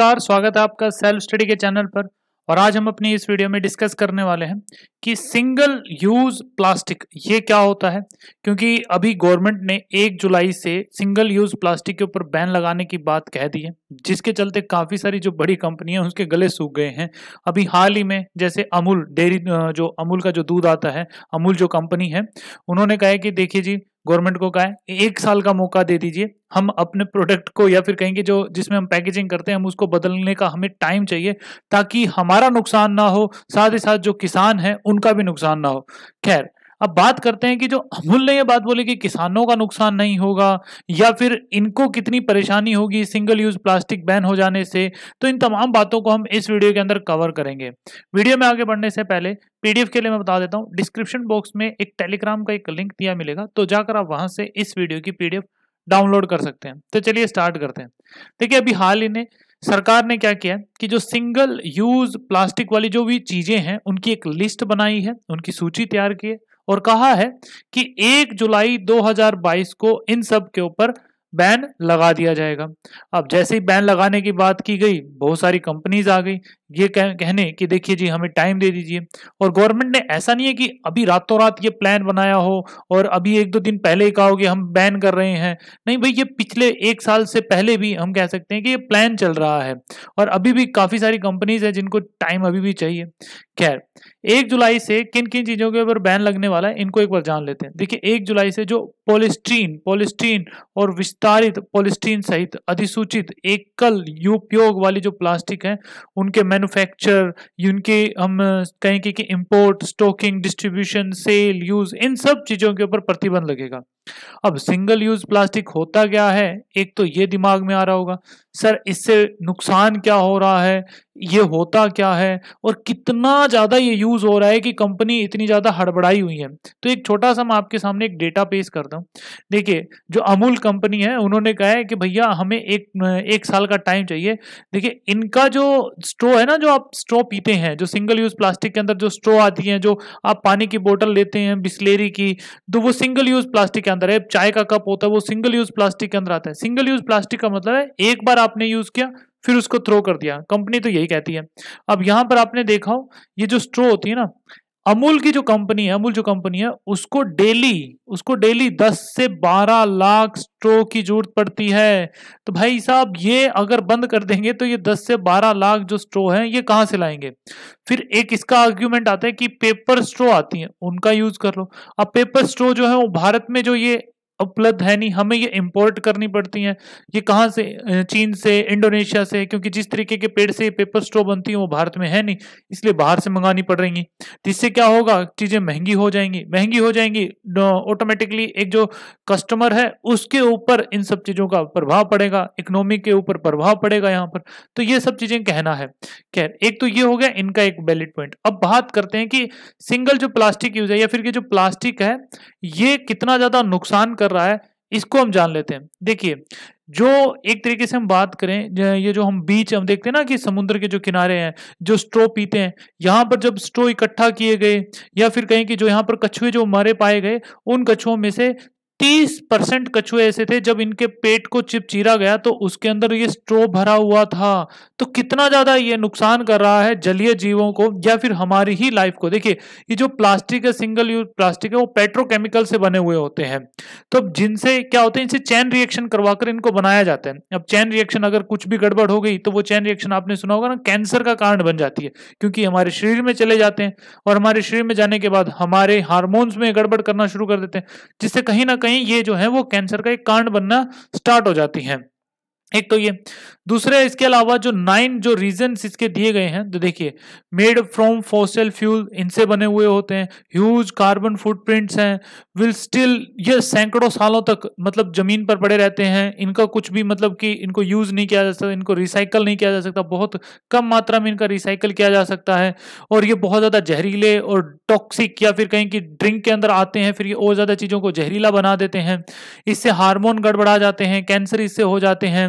नमस्कार स्वागत है आपका सेल्फ स्टडी के चैनल पर और आज हम अपनी इस वीडियो में डिस्कस करने वाले हैं कि सिंगल यूज प्लास्टिक ये क्या होता है क्योंकि अभी गवर्नमेंट ने एक जुलाई से सिंगल यूज प्लास्टिक के ऊपर बैन लगाने की बात कह दी है जिसके चलते काफ़ी सारी जो बड़ी कंपनियां है उसके गले सूख गए हैं अभी हाल ही में जैसे अमूल डेयरी जो अमूल का जो दूध आता है अमूल जो कंपनी है उन्होंने कहा कि देखिए जी गवर्नमेंट को कहा है एक साल का मौका दे दीजिए हम अपने प्रोडक्ट को या फिर कहेंगे जो जिसमें हम पैकेजिंग करते हैं हम उसको बदलने का हमें टाइम चाहिए ताकि हमारा नुकसान ना हो साथ ही साथ जो किसान है उनका भी नुकसान ना हो खैर अब बात करते हैं कि जो अमूल ने यह बात बोली कि किसानों का नुकसान नहीं होगा या फिर इनको कितनी परेशानी होगी सिंगल यूज प्लास्टिक बैन हो जाने से तो इन तमाम बातों को हम इस वीडियो के अंदर कवर करेंगे वीडियो में आगे बढ़ने से पहले पीडीएफ के लिए मैं बता देता हूँ डिस्क्रिप्शन बॉक्स में एक टेलीग्राम का एक लिंक दिया मिलेगा तो जाकर आप वहां से इस वीडियो की पीडीएफ डाउनलोड कर सकते हैं तो चलिए स्टार्ट करते हैं देखिए अभी हाल ही में सरकार ने क्या किया कि जो सिंगल यूज प्लास्टिक वाली जो भी चीजें हैं उनकी एक लिस्ट बनाई है उनकी सूची तैयार की है और कहा है कि 1 जुलाई 2022 को इन सब के ऊपर बैन लगा दिया जाएगा अब जैसे ही बैन लगाने की बात की गई बहुत सारी कंपनीज आ गई ये कह, कहने कि देखिए जी हमें टाइम दे दीजिए और गवर्नमेंट ने ऐसा नहीं है कि अभी रातों रात ये प्लान बनाया हो और अभी एक दो दिन पहले ही कहा हो कि हम बैन कर रहे हैं नहीं भाई ये पिछले एक साल से पहले भी हम कह सकते हैं कि ये प्लान चल रहा है और अभी भी काफ़ी सारी कंपनीज है जिनको टाइम अभी भी चाहिए खैर एक जुलाई से किन किन चीज़ों के ऊपर बैन लगने वाला है इनको एक बार जान लेते हैं देखिए एक जुलाई से जो पोलिस्ट्रीन पोलिस्ट्रीन और विस्तारित पोलिस्टीन सहित अधिसूचित एकल उपयोग वाली जो प्लास्टिक हैं उनके मैन्युफैक्चर उनके हम कहेंगे कि import stocking distribution sale use इन सब चीज़ों के ऊपर प्रतिबंध लगेगा अब सिंगल यूज प्लास्टिक होता क्या है एक तो ये दिमाग में आ रहा होगा सर इससे नुकसान क्या हो रहा है ये होता क्या है और कितना ज़्यादा ये यूज़ हो रहा है कि कंपनी इतनी ज़्यादा हड़बड़ाई हुई है तो एक छोटा सा मैं आपके सामने एक डेटा पेश करता हूँ देखिए जो अमूल कंपनी है उन्होंने कहा है कि भैया हमें एक एक साल का टाइम चाहिए देखिए इनका जो स्ट्रो है ना जो आप स्ट्रो पीते हैं जो सिंगल यूज़ प्लास्टिक के अंदर जो स्ट्रो आती है जो आप पानी की बोतल लेते हैं बिस्लेरी की तो वो सिंगल यूज़ प्लास्टिक के अंदर है चाय का कप होता है वो सिंगल यूज प्लास्टिक के अंदर आता है सिंगल यूज प्लास्टिक का मतलब है एक बार आपने यूज किया फिर उसको थ्रो कर दिया कंपनी तो यही कहती है अब यहाँ पर आपने देखा हो ये जो स्ट्रो होती है ना अमूल की जो कंपनी है अमूल जो कंपनी है उसको डेली उसको डेली 10 से 12 लाख स्ट्रो की जरूरत पड़ती है तो भाई साहब ये अगर बंद कर देंगे तो ये 10 से 12 लाख जो स्ट्रो हैं ये कहाँ से लाएंगे फिर एक इसका आर्ग्यूमेंट आता है कि पेपर स्ट्रो आती हैं उनका यूज कर लो अब पेपर स्ट्रो जो है वो भारत में जो ये उपलब्ध है नहीं हमें ये इंपोर्ट करनी पड़ती हैं ये कहाँ से चीन से इंडोनेशिया से क्योंकि जिस तरीके के पेड़ से पेपर स्ट्रो बनती है वो भारत में है नहीं इसलिए बाहर से मंगानी पड़ रही हैं तो इससे क्या होगा चीज़ें महंगी हो जाएंगी महंगी हो जाएंगी ऑटोमेटिकली एक जो कस्टमर है उसके ऊपर इन सब चीज़ों का प्रभाव पड़ेगा इकोनॉमी के ऊपर प्रभाव पड़ेगा यहाँ पर तो ये सब चीज़ें कहना है खैर एक तो ये हो गया इनका एक वैलिड पॉइंट अब बात करते हैं कि सिंगल जो प्लास्टिक यूज है या फिर ये जो प्लास्टिक है ये कितना ज़्यादा नुकसान कर कर रहा है इसको हम जान लेते हैं देखिए जो एक तरीके से हम बात करें ये जो हम बीच हम देखते हैं ना कि समुद्र के जो किनारे हैं जो स्ट्रो पीते हैं यहाँ पर जब स्ट्रो इकट्ठा किए गए या फिर कहें कि जो यहाँ पर कछुए जो मारे पाए गए उन कछुओं में से 30 परसेंट कछुए ऐसे थे जब इनके पेट को चिपचिरा गया तो उसके अंदर ये स्ट्रो भरा हुआ था तो कितना ज़्यादा ये नुकसान कर रहा है जलीय जीवों को या फिर हमारी ही लाइफ को देखिए ये जो प्लास्टिक है सिंगल यूज प्लास्टिक है वो पेट्रोकेमिकल से बने हुए होते हैं तो जिनसे क्या होते हैं इनसे चैन रिएक्शन करवाकर इनको बनाया जाता है अब चैन रिएक्शन अगर कुछ भी गड़बड़ हो गई तो वो चैन रिएक्शन आपने सुना होगा ना कैंसर का कारण बन जाती है क्योंकि हमारे शरीर में चले जाते हैं और हमारे शरीर में जाने के बाद हमारे हार्मोन्स में गड़बड़ करना शुरू कर देते हैं जिससे कहीं ना कहीं कहीं ये जो है वो कैंसर का एक कारण बनना स्टार्ट हो जाती हैं एक तो ये दूसरे इसके अलावा जो नाइन जो रीजन इसके दिए गए हैं तो देखिए मेड फ्रॉम फॉसिल फ्यूल इनसे बने हुए होते हैं ह्यूज कार्बन फुटप्रिंट्स हैं विल स्टिल ये सैकड़ों सालों तक मतलब जमीन पर पड़े रहते हैं इनका कुछ भी मतलब कि इनको यूज नहीं किया जा सकता इनको रिसाइकल नहीं किया जा सकता बहुत कम मात्रा में इनका रिसाइकल किया जा सकता है और ये बहुत ज़्यादा जहरीले और टॉक्सिक या फिर कहीं कि ड्रिंक के अंदर आते हैं फिर ये और ज़्यादा चीज़ों को जहरीला बना देते हैं इससे हार्मोन गड़बड़ा जाते हैं कैंसर इससे हो जाते हैं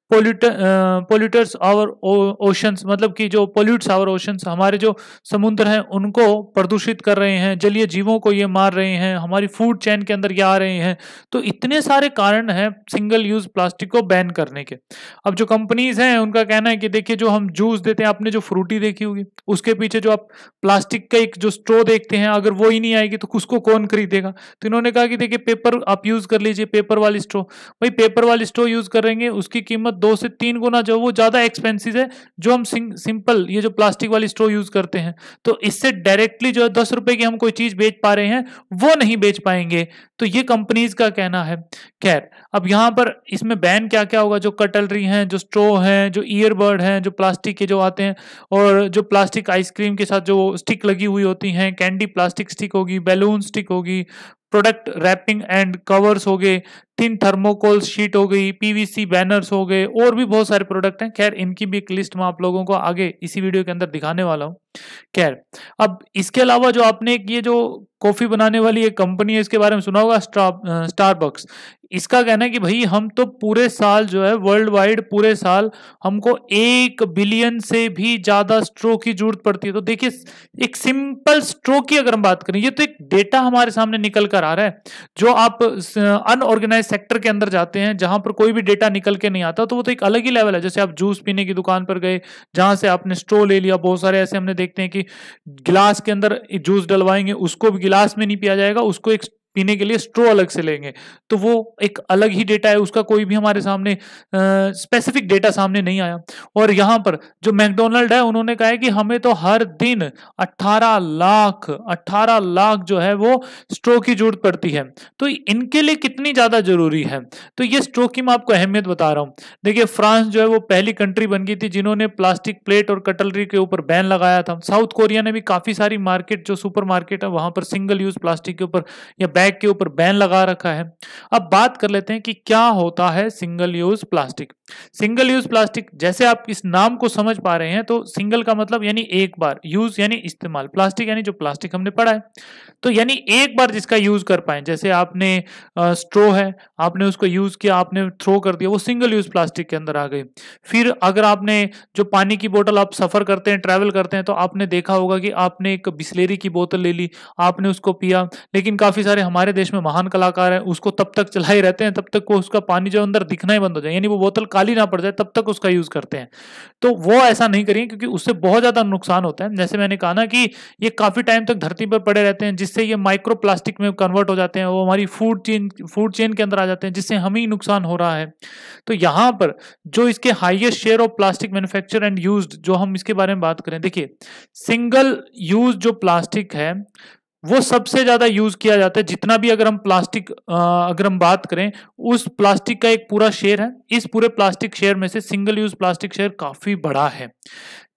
पोल्यूट पोल्यूटर्स आवर ओशंस मतलब कि जो पोल्यूट्स आवर ओशंस हमारे जो समुद्र हैं उनको प्रदूषित कर रहे हैं जलीय जीवों को ये मार रहे हैं हमारी फूड चैन के अंदर ये आ रहे हैं तो इतने सारे कारण हैं सिंगल यूज प्लास्टिक को बैन करने के अब जो कंपनीज हैं उनका कहना है कि देखिए जो हम जूस देते हैं आपने जो फ्रूटी देखी होगी उसके पीछे जो आप प्लास्टिक का एक जो स्ट्रो देखते हैं अगर वो ही नहीं आएगी तो उसको कौन खरीदेगा तो इन्होंने कहा कि देखिए पेपर आप यूज कर लीजिए पेपर वाली स्ट्रो भाई पेपर वाली स्ट्रो यूज करेंगे उसकी कीमत दो से तीन गुना जो वो ज़्यादा एक्सपेंसिव है जो हम सिंपल ये जो प्लास्टिक वाली स्ट्रो यूज़ करते हैं तो इससे डायरेक्टली जो है दस रुपए की हम कोई चीज़ बेच पा रहे हैं वो नहीं बेच पाएंगे तो ये कंपनीज का कहना है खैर अब यहाँ पर इसमें बैन क्या क्या होगा जो कटलरी हैं जो स्ट्रो हैं जो ईयरबर्ड हैं जो प्लास्टिक के जो आते हैं और जो प्लास्टिक आइसक्रीम के साथ जो स्टिक लगी हुई होती हैं कैंडी प्लास्टिक स्टिक होगी बैलून स्टिक होगी प्रोडक्ट रैपिंग एंड कवर्स हो गए तीन थर्मोकोल शीट हो गई पीवीसी बैनर्स हो गए और भी बहुत सारे प्रोडक्ट हैं खैर इनकी भी एक लिस्ट मैं आप लोगों को आगे इसी वीडियो के अंदर दिखाने वाला हूँ खैर अब इसके अलावा जो आपने ये जो कॉफ़ी बनाने वाली एक कंपनी है इसके बारे में सुना होगा स्टार स्टारबक्स इसका कहना है कि भाई हम तो पूरे साल जो है वर्ल्ड वाइड पूरे साल हमको एक बिलियन से भी ज्यादा स्ट्रोक की जरूरत पड़ती है तो देखिए एक सिंपल स्ट्रोक की अगर हम बात करें ये तो एक डेटा हमारे सामने निकल कर आ रहा है जो आप अनऑर्गेनाइज सेक्टर के अंदर जाते हैं जहां पर कोई भी डेटा निकल के नहीं आता तो वो तो एक अलग ही लेवल है जैसे आप जूस पीने की दुकान पर गए जहां से आपने स्ट्रो ले लिया बहुत सारे ऐसे हमने देखते हैं कि गिलास के अंदर जूस डलवाएंगे उसको भी गिलास में नहीं पिया जाएगा उसको एक पीने के लिए स्ट्रो अलग से लेंगे तो वो एक अलग ही डेटा है उसका कोई भी हमारे सामने स्पेसिफिक डेटा सामने नहीं आया और यहाँ पर जो मैकडोनल्ड है उन्होंने कहा है कि हमें तो हर दिन 18 लाख 18 लाख जो है वो स्ट्रो की जरूरत पड़ती है तो इनके लिए कितनी ज़्यादा ज़रूरी है तो ये स्ट्रो की मैं आपको अहमियत बता रहा हूँ देखिए फ्रांस जो है वो पहली कंट्री बन गई थी जिन्होंने प्लास्टिक प्लेट और कटलरी के ऊपर बैन लगाया था साउथ कोरिया ने भी काफ़ी सारी मार्केट जो सुपर मार्केट है वहाँ पर सिंगल यूज़ प्लास्टिक के ऊपर या बैग के ऊपर बैन लगा रखा है अब बात कर लेते हैं कि क्या होता है single use plastic single use plastic जैसे आप इस नाम को समझ पा रहे हैं तो सिंगल का मतलब यानी एक बार यूज यानी इस्तेमाल प्लास्टिक यानी जो प्लास्टिक हमने पढ़ा है तो यानी एक बार जिसका यूज कर पाए जैसे आपने स्ट्रो है आपने उसको यूज किया आपने थ्रो कर दिया वो सिंगल यूज प्लास्टिक के अंदर आ गई फिर अगर आपने जो पानी की बोतल आप सफर करते हैं ट्रैवल करते हैं तो आपने देखा होगा कि आपने एक बिस्लेरी की बोतल ले ली आपने उसको पिया लेकिन काफी सारे हमारे देश में महान कलाकार है उसको तब तक चलाए रहते हैं तब तक वो उसका पानी जो अंदर दिखना ही बंद हो जाए यानी वो बोतल काली ना पड़ जाए तब तक उसका यूज करते हैं तो वो ऐसा नहीं करिए क्योंकि उससे बहुत ज्यादा नुकसान होता है जैसे मैंने कहा ना कि ये काफी टाइम तक धरती पर पड़े रहते हैं जिससे ये माइक्रो प्लास्टिक में कन्वर्ट हो जाते हैं वो हमारी फूड चेन फूड चेन के अंदर आ जाते हैं जिससे हमें ही नुकसान हो रहा है तो यहाँ पर जो इसके highest share of plastic manufacture and use जो हम इसके बारे में बात करें देखिए सिंगल यूज जो प्लास्टिक है वो सबसे ज्यादा यूज किया जाता है जितना भी अगर हम प्लास्टिक अगर हम बात करें उस प्लास्टिक का एक पूरा शेयर है इस पूरे प्लास्टिक शेयर में से सिंगल यूज प्लास्टिक शेयर काफी बड़ा है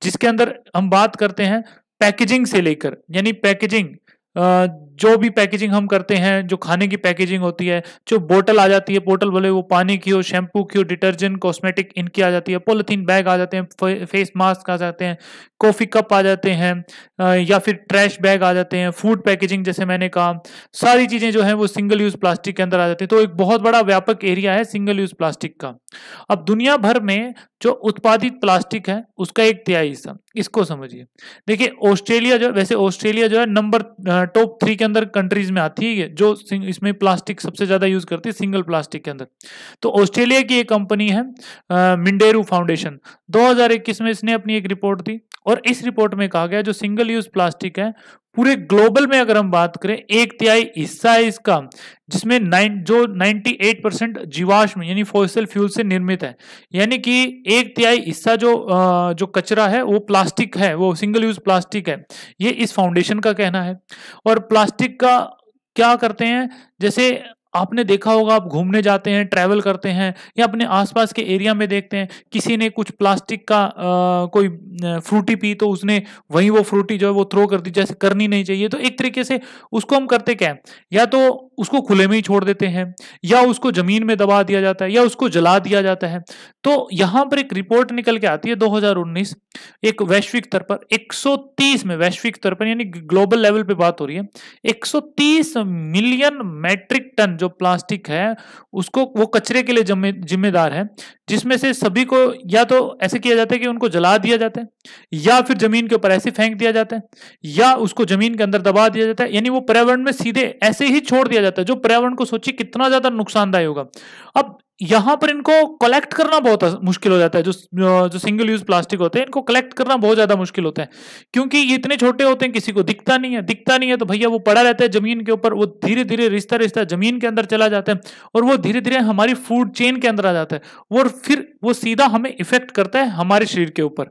जिसके अंदर हम बात करते हैं पैकेजिंग से लेकर यानी पैकेजिंग जो भी पैकेजिंग हम करते हैं जो खाने की पैकेजिंग होती है जो बोतल आ जाती है बोतल बोले वो पानी की हो शैम्पू की हो डिटर्जेंट कॉस्मेटिक इनकी आ जाती है पोलिथीन बैग आ जाते हैं फेस मास्क आ जाते हैं कॉफ़ी कप आ जाते हैं या फिर ट्रैश बैग आ जाते हैं फूड पैकेजिंग जैसे मैंने कहा सारी चीज़ें जो हैं वो सिंगल यूज़ प्लास्टिक के अंदर आ जाती है तो एक बहुत बड़ा व्यापक एरिया है सिंगल यूज़ प्लास्टिक का अब दुनिया भर में जो उत्पादित प्लास्टिक है उसका एक तिहाई हिस्सा इसको समझिए देखिए ऑस्ट्रेलिया जो वैसे ऑस्ट्रेलिया जो है नंबर टॉप थ्री के अंदर कंट्रीज में आती है जो इसमें प्लास्टिक सबसे ज़्यादा यूज़ करती है सिंगल प्लास्टिक के अंदर तो ऑस्ट्रेलिया की एक कंपनी है मिंडेरू फाउंडेशन 2021 में इसने अपनी एक रिपोर्ट दी और इस रिपोर्ट में कहा गया जो सिंगल यूज प्लास्टिक है पूरे ग्लोबल में अगर हम बात करें एक तिहाई हिस्सा है इसका जिसमें नाइन जो 98 परसेंट जीवाश्म यानी फॉसिल फ्यूल से निर्मित है यानी कि एक तिहाई हिस्सा जो जो कचरा है वो प्लास्टिक है वो सिंगल यूज प्लास्टिक है ये इस फाउंडेशन का कहना है और प्लास्टिक का क्या करते हैं जैसे आपने देखा होगा आप घूमने जाते हैं ट्रैवल करते हैं या अपने आसपास के एरिया में देखते हैं किसी ने कुछ प्लास्टिक का आ, कोई फ्रूटी पी तो उसने वहीं वो फ्रूटी जो है वो थ्रो कर दी जैसे करनी नहीं चाहिए तो एक तरीके से उसको हम करते क्या या तो उसको खुले में ही छोड़ देते हैं या उसको जमीन में दबा दिया जाता है या उसको जला दिया जाता है तो यहां पर एक रिपोर्ट निकल के आती है दो एक वैश्विक स्तर पर एक में वैश्विक स्तर पर यानी ग्लोबल लेवल पर बात हो रही है एक मिलियन मैट्रिक टन जो प्लास्टिक है उसको वो कचरे के लिए जिम्मेदार है जिसमें से सभी को या तो ऐसे किया जाता है कि उनको जला दिया जाता है या फिर जमीन के ऊपर ऐसे फेंक दिया जाता है या उसको जमीन के अंदर दबा दिया जाता है यानी वो पर्यावरण में सीधे ऐसे ही छोड़ दिया जाता है जो पर्यावरण को सोचिए कितना ज्यादा नुकसानदायक होगा अब यहां पर इनको कलेक्ट करना बहुत मुश्किल हो जाता है जो जो सिंगल यूज प्लास्टिक होते हैं इनको कलेक्ट करना बहुत ज्यादा मुश्किल होता है क्योंकि ये इतने छोटे होते हैं किसी को दिखता नहीं है दिखता नहीं है तो भैया वो पड़ा रहता है जमीन के ऊपर वो धीरे धीरे रिश्ता रिश्ता जमीन के अंदर चला जाता है और वो धीरे धीरे हमारी फूड चेन के अंदर आ जाता है और फिर वो सीधा हमें इफेक्ट करता है हमारे शरीर के ऊपर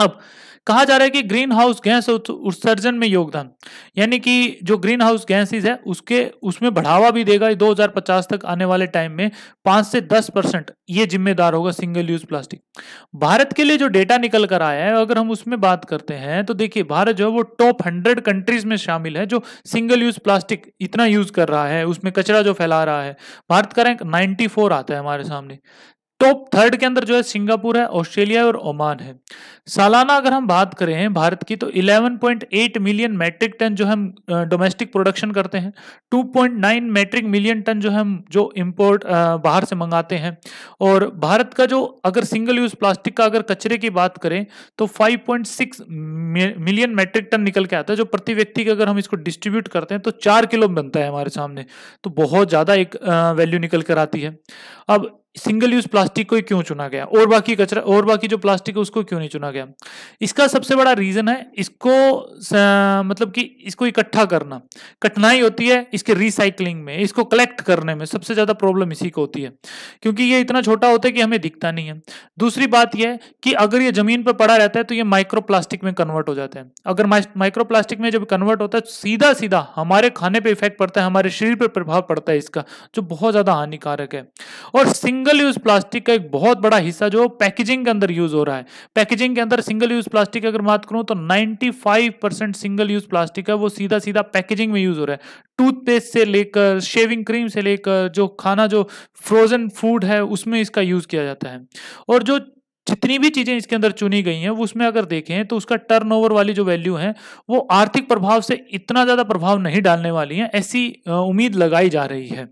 अब कहा जा रहा है कि ग्रीन हाउस गैस उत्सर्जन में योगदान यानी कि जो ग्रीन हाउस गैसेज है उसके उसमें बढ़ावा भी देगा 2050 तक आने वाले टाइम में 5 से 10 परसेंट ये जिम्मेदार होगा सिंगल यूज प्लास्टिक भारत के लिए जो डेटा निकल कर आया है अगर हम उसमें बात करते हैं तो देखिए भारत जो है वो टॉप हंड्रेड कंट्रीज में शामिल है जो सिंगल यूज प्लास्टिक इतना यूज कर रहा है उसमें कचरा जो फैला रहा है भारत का रैंक नाइन्टी आता है हमारे सामने टॉप तो थर्ड के अंदर जो है सिंगापुर है ऑस्ट्रेलिया और ओमान है सालाना अगर हम बात करें भारत की तो 11.8 मिलियन मैट्रिक टन जो हम डोमेस्टिक प्रोडक्शन करते हैं 2.9 मैट्रिक मिलियन टन जो हम जो इम्पोर्ट बाहर से मंगाते हैं और भारत का जो अगर सिंगल यूज प्लास्टिक का अगर कचरे की बात करें तो 5.6 मिलियन मैट्रिक टन निकल के आता है जो प्रति व्यक्ति अगर हम इसको डिस्ट्रीब्यूट करते हैं तो चार किलो बनता है हमारे सामने तो बहुत ज़्यादा एक वैल्यू निकल कर आती है अब सिंगल यूज प्लास्टिक को ही क्यों चुना गया और बाकी कचरा और बाकी जो प्लास्टिक है उसको क्यों नहीं चुना गया इसका सबसे बड़ा रीजन है इसको स, मतलब कि इसको इकट्ठा करना कठिनाई होती है इसके रिसाइकलिंग में इसको कलेक्ट करने में सबसे ज्यादा प्रॉब्लम इसी को होती है क्योंकि ये इतना छोटा होता है कि हमें दिखता नहीं है दूसरी बात यह कि अगर ये जमीन पर पड़ा रहता है तो ये माइक्रो में कन्वर्ट हो जाता है अगर माइक्रो में जब कन्वर्ट होता है तो सीधा सीधा हमारे खाने पर इफेक्ट पड़ता है हमारे शरीर पर प्रभाव पड़ता है इसका जो बहुत ज्यादा हानिकारक है और सिंग सिंगल यूज प्लास्टिक का एक बहुत बड़ा हिस्सा जो पैकेजिंग के अंदर यूज हो रहा है पैकेजिंग के अंदर सिंगल यूज प्लास्टिक अगर बात करूं तो 95 परसेंट सिंगल यूज प्लास्टिक है वो सीधा सीधा पैकेजिंग में यूज हो रहा है टूथपेस्ट से लेकर शेविंग क्रीम से लेकर जो खाना जो फ्रोजन फूड है उसमें इसका यूज किया जाता है और जो जितनी भी चीज़ें इसके अंदर चुनी गई हैं वो उसमें अगर देखें तो उसका टर्नओवर वाली जो वैल्यू है वो आर्थिक प्रभाव से इतना ज़्यादा प्रभाव नहीं डालने वाली है ऐसी उम्मीद लगाई जा रही है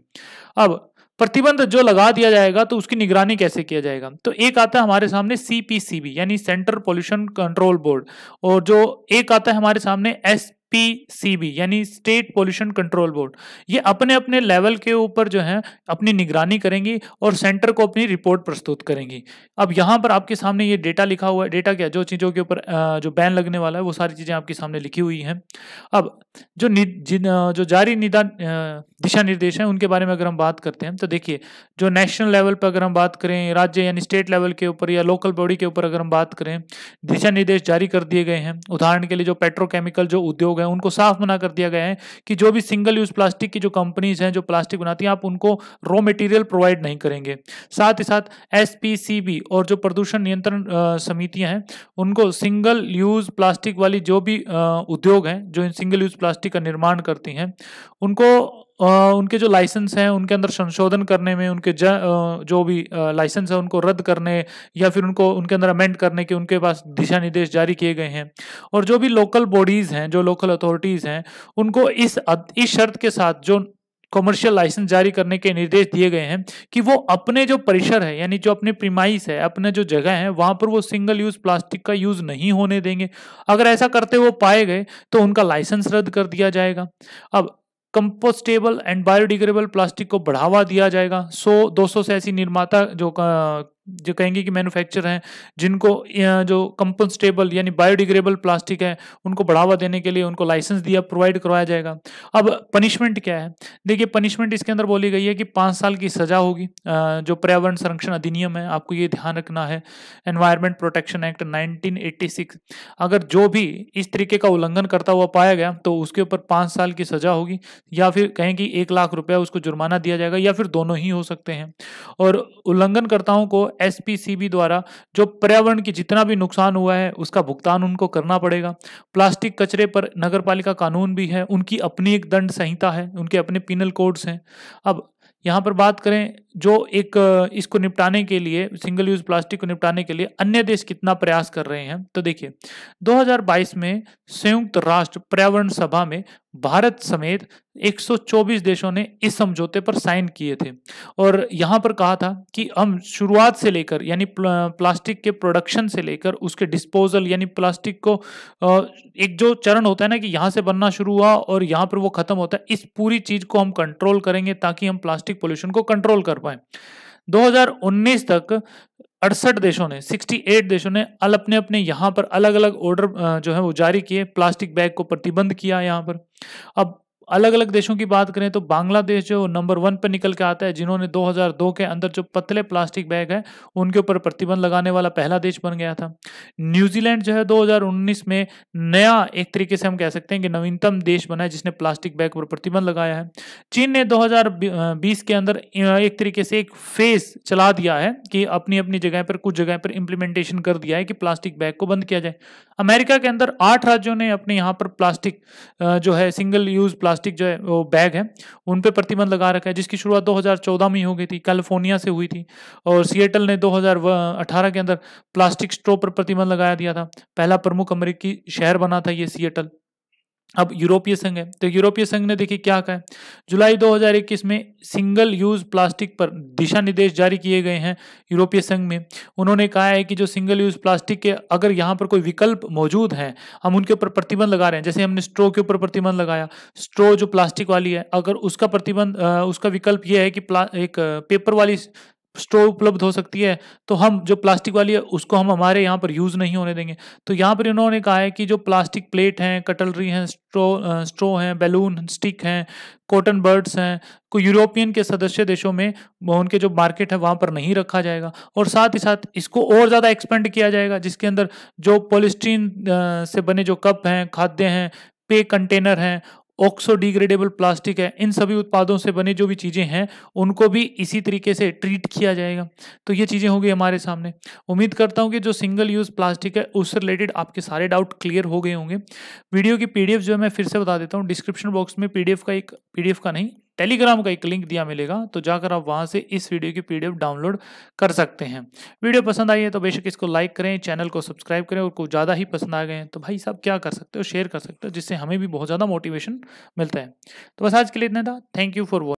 अब प्रतिबंध जो लगा दिया जाएगा तो उसकी निगरानी कैसे किया जाएगा तो एक आता है हमारे सामने सीपीसीबी यानी सेंट्रल पोल्यूशन कंट्रोल बोर्ड और जो एक आता है हमारे सामने एस पीसीबी यानी स्टेट पोल्यूशन कंट्रोल बोर्ड ये अपने अपने लेवल के ऊपर जो है अपनी निगरानी करेंगी और सेंटर को अपनी रिपोर्ट प्रस्तुत करेंगी अब यहाँ पर आपके सामने ये डेटा लिखा हुआ है डेटा क्या जो चीज़ों के ऊपर जो बैन लगने वाला है वो सारी चीज़ें आपके सामने लिखी हुई हैं अब जो जो जारी निदान दिशा निर्देश हैं उनके बारे में अगर हम बात करते हैं तो देखिए जो नेशनल लेवल पर अगर हम बात करें राज्य यानी स्टेट लेवल के ऊपर या लोकल बॉडी के ऊपर अगर हम बात करें दिशा निर्देश जारी कर दिए गए हैं उदाहरण के लिए जो पेट्रोकेमिकल जो उद्योग लोग हैं उनको साफ मना कर दिया गया है कि जो भी सिंगल यूज प्लास्टिक की जो कंपनीज हैं जो प्लास्टिक बनाती हैं आप उनको रॉ मटेरियल प्रोवाइड नहीं करेंगे साथ ही साथ एस और जो प्रदूषण नियंत्रण समितियां हैं उनको सिंगल यूज प्लास्टिक वाली जो भी उद्योग हैं जो इन सिंगल यूज प्लास्टिक का निर्माण करती हैं उनको उनके जो लाइसेंस हैं उनके अंदर संशोधन करने में उनके ज, जो भी लाइसेंस है उनको रद्द करने या फिर उनको उनके अंदर अमेंड करने के उनके पास दिशा निर्देश जारी किए गए हैं और जो भी लोकल बॉडीज़ हैं जो लोकल अथॉरिटीज़ हैं उनको इस इस शर्त के साथ जो कॉमर्शियल लाइसेंस जारी करने के निर्देश दिए गए हैं कि वो अपने जो परिसर है यानी जो अपने प्रीमाइस है अपने जो जगह है वहाँ पर वो सिंगल यूज़ प्लास्टिक का यूज़ नहीं होने देंगे अगर ऐसा करते वो पाए गए तो उनका लाइसेंस रद्द कर दिया जाएगा अब कंपोस्टेबल एंड बायोडिग्रेडेबल प्लास्टिक को बढ़ावा दिया जाएगा सो दो 200 से ऐसी निर्माता जो जो कहेंगे कि मैन्युफैक्चर हैं जिनको जो कंपोस्टेबल यानी बायोडिग्रेडेबल प्लास्टिक है उनको बढ़ावा देने के लिए उनको लाइसेंस दिया प्रोवाइड करवाया जाएगा अब पनिशमेंट क्या है देखिए पनिशमेंट इसके अंदर बोली गई है कि पाँच साल की सज़ा होगी जो पर्यावरण संरक्षण अधिनियम है आपको ये ध्यान रखना है एनवायरमेंट प्रोटेक्शन एक्ट नाइनटीन अगर जो भी इस तरीके का उल्लंघन करता हुआ पाया गया तो उसके ऊपर पाँच साल की सज़ा होगी या फिर कहें कि एक लाख रुपया उसको जुर्माना दिया जाएगा या फिर दोनों ही हो सकते हैं और उल्लंघनकर्ताओं को एसपीसीबी द्वारा जो पर्यावरण की जितना भी नुकसान हुआ है उसका भुगतान उनको करना पड़ेगा प्लास्टिक कचरे पर नगर पालिका कानून भी है उनकी अपनी एक दंड संहिता है उनके अपने पिनल कोड्स हैं अब यहाँ पर बात करें जो एक इसको निपटाने के लिए सिंगल यूज प्लास्टिक को निपटाने के लिए अन्य देश कितना प्रयास कर रहे हैं तो देखिए 2022 में संयुक्त राष्ट्र पर्यावरण सभा में भारत समेत 124 देशों ने इस समझौते पर साइन किए थे और यहाँ पर कहा था कि हम शुरुआत से लेकर यानी प्लास्टिक के प्रोडक्शन से लेकर उसके डिस्पोजल यानी प्लास्टिक को एक जो चरण होता है ना कि यहाँ से बनना शुरू हुआ और यहाँ पर वो ख़त्म होता है इस पूरी चीज़ को हम कंट्रोल करेंगे ताकि हम प्लास्टिक पोल्यूशन को कंट्रोल कर पाएँ 2019 तक अड़सठ देशों ने 68 देशों ने अल अपने अपने यहाँ पर अलग अलग ऑर्डर जो है वो जारी किए प्लास्टिक बैग को प्रतिबंध किया यहाँ पर अब अलग अलग देशों की बात करें तो बांग्लादेश जो नंबर वन पर निकल के आता है जिन्होंने 2002 के अंदर जो पतले प्लास्टिक बैग है उनके ऊपर प्रतिबंध लगाने वाला पहला देश बन गया था न्यूजीलैंड जो है 2019 में नया एक तरीके से हम कह सकते हैं कि नवीनतम देश बना है जिसने प्लास्टिक बैग पर प्रतिबंध लगाया है चीन ने दो के अंदर एक तरीके से एक फेस चला दिया है कि अपनी अपनी जगह पर कुछ जगह पर इम्प्लीमेंटेशन कर दिया है कि प्लास्टिक बैग को बंद किया जाए अमेरिका के अंदर आठ राज्यों ने अपने यहाँ पर प्लास्टिक जो है सिंगल यूज प्लास्टिक प्लास्टिक जो है वो बैग है उन पर प्रतिबंध लगा रखा है जिसकी शुरुआत 2014 में ही हो गई थी कैलिफोर्निया से हुई थी और सिएटल ने 2018 के अंदर प्लास्टिक स्ट्रो पर प्रतिबंध लगाया दिया था पहला प्रमुख अमेरिकी शहर बना था ये सिएटल अब यूरोपीय संघ है तो यूरोपीय संघ ने देखिए क्या कहा है जुलाई 2021 में सिंगल यूज प्लास्टिक पर दिशा निर्देश जारी किए गए हैं यूरोपीय संघ में उन्होंने कहा है कि जो सिंगल यूज प्लास्टिक के अगर यहाँ पर कोई विकल्प मौजूद हैं हम उनके ऊपर प्रतिबंध लगा रहे हैं जैसे हमने स्ट्रो के ऊपर प्रतिबंध लगाया स्ट्रो जो प्लास्टिक वाली है अगर उसका प्रतिबंध उसका विकल्प यह है कि एक पेपर वाली स्ट्रो उपलब्ध हो सकती है तो हम जो प्लास्टिक वाली है उसको हम हमारे यहाँ पर यूज़ नहीं होने देंगे तो यहाँ पर इन्होंने कहा है कि जो प्लास्टिक प्लेट हैं कटलरी हैं स्ट्रो स्ट्रो हैं बैलून स्टिक हैं कॉटन बर्ड्स हैं को यूरोपियन के सदस्य देशों में उनके जो मार्केट है वहाँ पर नहीं रखा जाएगा और साथ ही साथ इसको और ज़्यादा एक्सपेंड किया जाएगा जिसके अंदर जो पोलिस्टीन से बने जो कप हैं खाद्य हैं पे कंटेनर हैं ऑक्सो डिग्रेडेबल प्लास्टिक है इन सभी उत्पादों से बने जो भी चीज़ें हैं उनको भी इसी तरीके से ट्रीट किया जाएगा तो ये चीज़ें होंगी हमारे सामने उम्मीद करता हूँ कि जो सिंगल यूज़ प्लास्टिक है उससे रिलेटेड आपके सारे डाउट क्लियर हो गए होंगे वीडियो की पी जो है मैं फिर से बता देता हूँ डिस्क्रिप्शन बॉक्स में पी का एक पी का नहीं टेलीग्राम का एक लिंक दिया मिलेगा तो जाकर आप वहाँ से इस वीडियो की पीडीएफ डाउनलोड कर सकते हैं वीडियो पसंद आई है तो बेशक इसको लाइक करें चैनल को सब्सक्राइब करें और कुछ ज़्यादा ही पसंद आ गए तो भाई साहब क्या कर सकते हो शेयर कर सकते हो जिससे हमें भी बहुत ज़्यादा मोटिवेशन मिलता है तो बस आज के लिए इतना था थैंक यू फॉर वॉच